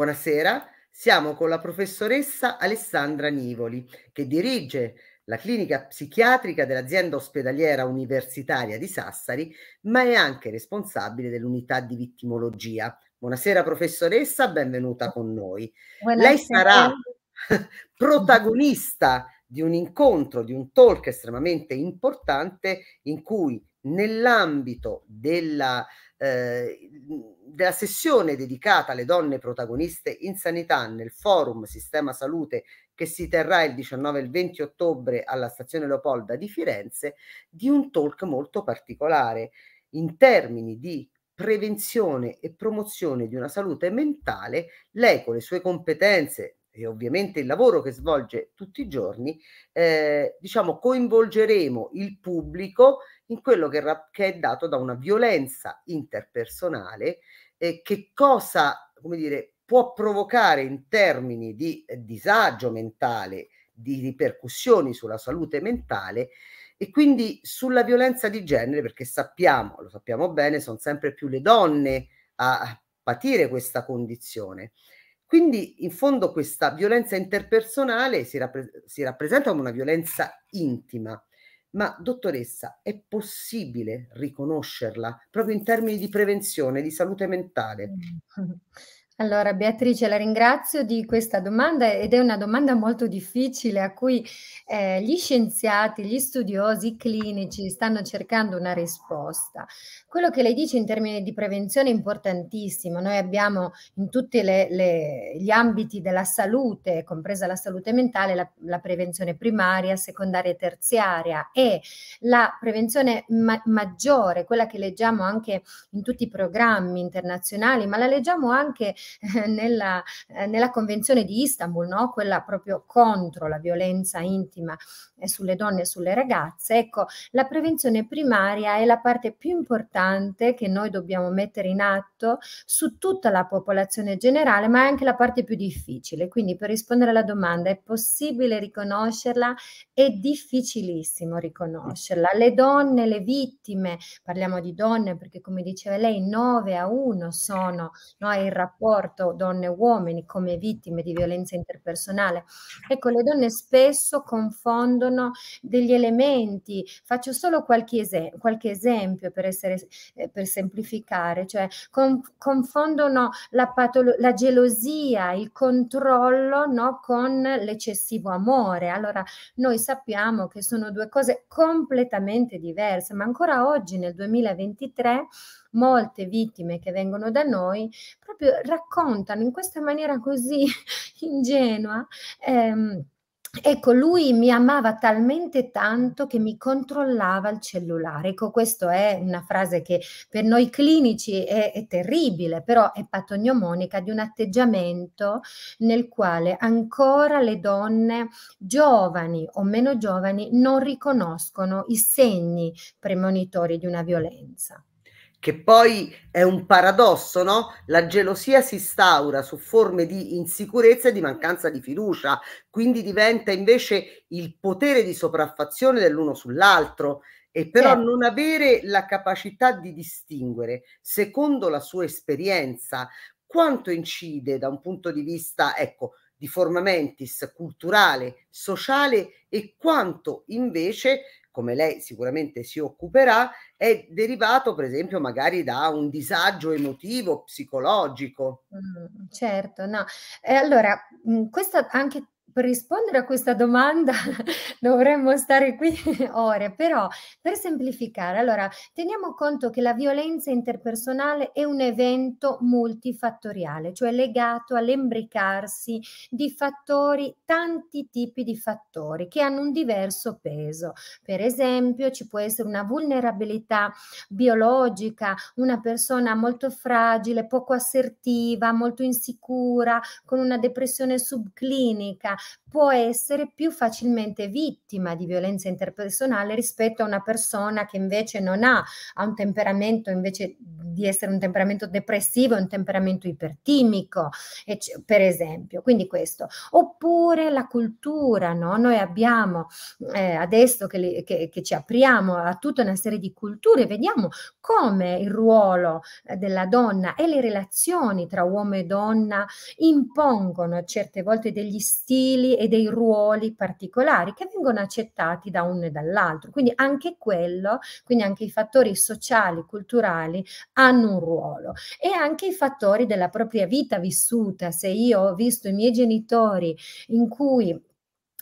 Buonasera, siamo con la professoressa Alessandra Nivoli, che dirige la clinica psichiatrica dell'azienda ospedaliera universitaria di Sassari, ma è anche responsabile dell'unità di vittimologia. Buonasera professoressa, benvenuta con noi. Buonasera. Lei sarà protagonista di un incontro, di un talk estremamente importante in cui nell'ambito della, eh, della sessione dedicata alle donne protagoniste in sanità nel forum Sistema Salute che si terrà il 19 e il 20 ottobre alla stazione Leopolda di Firenze, di un talk molto particolare in termini di prevenzione e promozione di una salute mentale, lei con le sue competenze e ovviamente il lavoro che svolge tutti i giorni, eh, diciamo coinvolgeremo il pubblico in quello che, che è dato da una violenza interpersonale eh, che cosa, come dire, può provocare in termini di eh, disagio mentale, di ripercussioni sulla salute mentale e quindi sulla violenza di genere, perché sappiamo, lo sappiamo bene, sono sempre più le donne a patire questa condizione. Quindi in fondo questa violenza interpersonale si, rappre- si rappresenta come una violenza intima ma dottoressa, è possibile riconoscerla proprio in termini di prevenzione, di salute mentale? Mm. Allora, Beatrice, la ringrazio di questa domanda ed è una domanda molto difficile a cui eh, gli scienziati, gli studiosi, i clinici stanno cercando una risposta. Quello che lei dice in termini di prevenzione è importantissimo. Noi abbiamo in tutti le, le, gli ambiti della salute, compresa la salute mentale, la, la prevenzione primaria, secondaria e terziaria e la prevenzione ma maggiore, quella che leggiamo anche in tutti i programmi internazionali, ma la leggiamo anche nella, eh, nella Convenzione di Istanbul, no? quella proprio contro la violenza intima eh, sulle donne e sulle ragazze, ecco, la prevenzione primaria è la parte più importante che noi dobbiamo mettere in atto su tutta la popolazione generale, ma è anche la parte più difficile. Quindi per rispondere alla domanda, è possibile riconoscerla? È difficilissimo riconoscerla. Le donne, le vittime, parliamo di donne perché come diceva lei, 9 a 1 sono no, il rapporto rapporto donne e uomini come vittime di violenza interpersonale. Ecco, le donne spesso confondono degli elementi, faccio solo qualche, es- qualche esempio per, essere, eh, per, semplificare, cioè con- confondono la, patolo- la, gelosia, il controllo no, con l'eccessivo amore. Allora, noi sappiamo che sono due cose completamente diverse, ma ancora oggi nel 2023 molte vittime che vengono da noi proprio raccontano raccontano in questa maniera così ingenua. Ehm, Ecco, lui mi amava talmente tanto che mi controllava il cellulare. Ecco, questa è una frase che per noi clinici è, è, terribile, però è patognomonica di un atteggiamento nel quale ancora le donne giovani o meno giovani non riconoscono i segni premonitori di una violenza che poi è un paradosso, no? La gelosia si instaura su forme di insicurezza e di mancanza di fiducia, quindi diventa invece il potere di sopraffazione dell'uno sull'altro e però certo. non avere la capacità di distinguere, secondo la sua esperienza, quanto incide da un punto di vista, ecco, di formamentis culturale, sociale e quanto invece come lei sicuramente si occuperà, è derivato per esempio magari da un disagio emotivo, psicologico. Mm, certo, no. E allora, mh, mm, questa anche per rispondere a questa domanda dovremmo stare qui ore, però per semplificare, allora teniamo conto che la violenza interpersonale è un evento multifattoriale, cioè legato all'embricarsi di fattori, tanti tipi di fattori che hanno un diverso peso. Per esempio ci può essere una vulnerabilità biologica, una persona molto fragile, poco assertiva, molto insicura, con una depressione subclinica, può essere più facilmente vittima di violenza interpersonale rispetto a una persona che invece non ha, ha un temperamento invece di essere un temperamento depressivo, un temperamento ipertimico, per esempio. Quindi questo. Oppure la cultura, no? Noi abbiamo eh, adesso che, le, che, che, ci apriamo a tutta una serie di culture, vediamo come il ruolo eh, della donna e le relazioni tra uomo e donna impongono certe volte degli stili stili e dei ruoli particolari che vengono accettati da uno e dall'altro. Quindi anche quello, quindi anche i fattori sociali, culturali hanno un ruolo e anche i fattori della propria vita vissuta. Se io ho visto i miei genitori in cui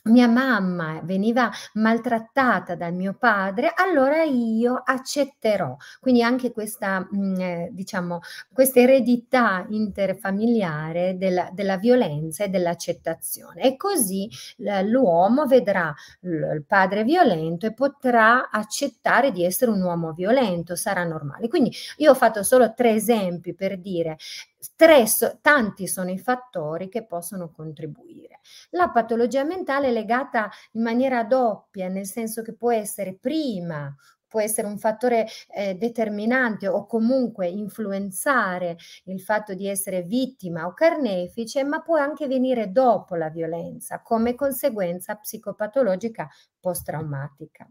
mia mamma veniva maltrattata dal mio padre, allora io accetterò. Quindi anche questa, mm, eh, diciamo, questa eredità interfamiliare della, della, violenza e dell'accettazione. E così l'uomo vedrà il padre violento e potrà accettare di essere un uomo violento, sarà normale. Quindi io ho fatto solo tre esempi per dire Stress, tanti sono i fattori che possono contribuire. La patologia mentale è legata in maniera doppia, nel senso che può essere prima può essere un fattore eh, determinante o comunque influenzare il fatto di essere vittima o carnefice, ma può anche venire dopo la violenza come conseguenza psicopatologica post-traumatica.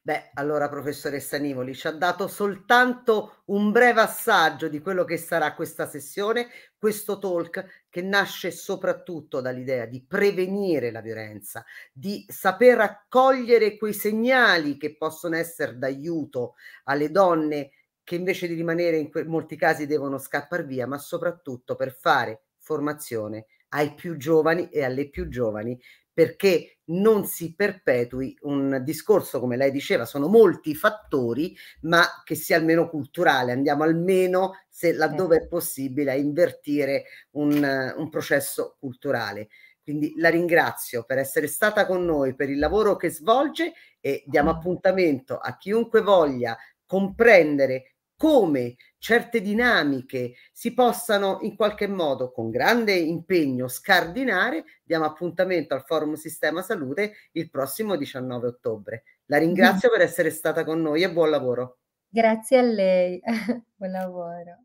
Beh, allora professoressa Nivoli ci ha dato soltanto un breve assaggio di quello che sarà questa sessione, questo talk che nasce soprattutto dall'idea di prevenire la violenza, di saper raccogliere quei segnali che possono essere d'aiuto alle donne che invece di rimanere in que- molti casi devono scappare via, ma soprattutto per fare formazione ai più giovani e alle più giovani perché non si perpetui un discorso, come lei diceva, sono molti fattori, ma che sia almeno culturale, andiamo almeno, se laddove è certo. possibile, a invertire un, un processo culturale. Quindi la ringrazio per essere stata con noi, per il lavoro che svolge e diamo mm. appuntamento a chiunque voglia comprendere come certe dinamiche si possano in qualche modo con grande impegno scardinare, diamo appuntamento al Forum Sistema Salute il prossimo 19 ottobre. La ringrazio mm. per essere stata con noi e buon lavoro. Grazie a lei, buon lavoro.